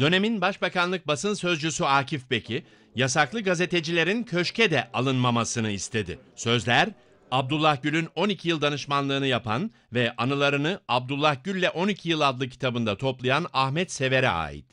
Dönemin Başbakanlık basın sözcüsü Akif Beki, yasaklı gazetecilerin köşke de alınmamasını istedi. Sözler, Abdullah Gül'ün 12 yıl danışmanlığını yapan ve anılarını Abdullah Gül'le 12 yıl adlı kitabında toplayan Ahmet Sever'e ait.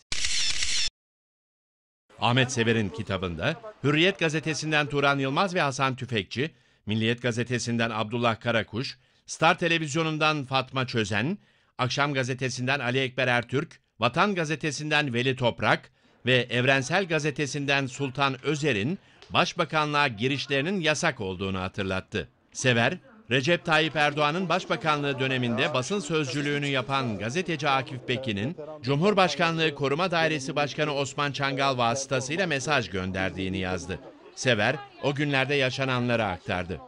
Ahmet Sever'in kitabında Hürriyet gazetesinden Turan Yılmaz ve Hasan Tüfekçi, Milliyet gazetesinden Abdullah Karakuş, Star televizyonundan Fatma Çözen, Akşam gazetesinden Ali Ekber Ertürk, Vatan Gazetesi'nden Veli Toprak ve Evrensel Gazetesi'nden Sultan Özer'in başbakanlığa girişlerinin yasak olduğunu hatırlattı. Sever, Recep Tayyip Erdoğan'ın başbakanlığı döneminde basın sözcülüğünü yapan gazeteci Akif Pekin'in Cumhurbaşkanlığı Koruma Dairesi Başkanı Osman Çangal vasıtasıyla mesaj gönderdiğini yazdı. Sever o günlerde yaşananları aktardı.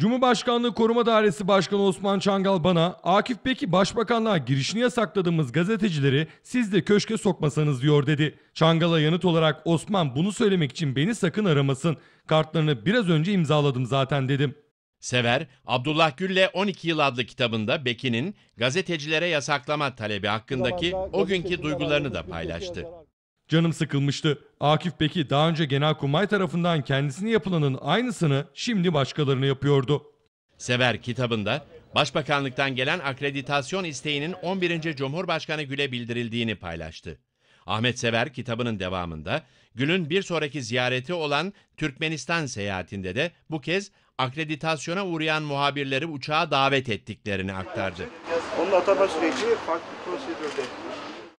Cumhurbaşkanlığı Koruma Dairesi Başkanı Osman Çangal bana Akif Beki başbakanlığa girişini yasakladığımız gazetecileri siz de köşke sokmasanız diyor dedi. Çangal'a yanıt olarak Osman bunu söylemek için beni sakın aramasın. Kartlarını biraz önce imzaladım zaten dedim. Sever, Abdullah Gül'le 12 Yıl adlı kitabında Beki'nin gazetecilere yasaklama talebi hakkındaki o günkü duygularını da paylaştı. Şey Canım sıkılmıştı. Akif Peki daha önce Genelkurmay tarafından kendisine yapılanın aynısını şimdi başkalarına yapıyordu. Sever kitabında Başbakanlıktan gelen akreditasyon isteğinin 11. Cumhurbaşkanı Gül'e bildirildiğini paylaştı. Ahmet Sever kitabının devamında Gül'ün bir sonraki ziyareti olan Türkmenistan seyahatinde de bu kez akreditasyona uğrayan muhabirleri uçağa davet ettiklerini aktardı. Onun atama süreci farklı prosedürde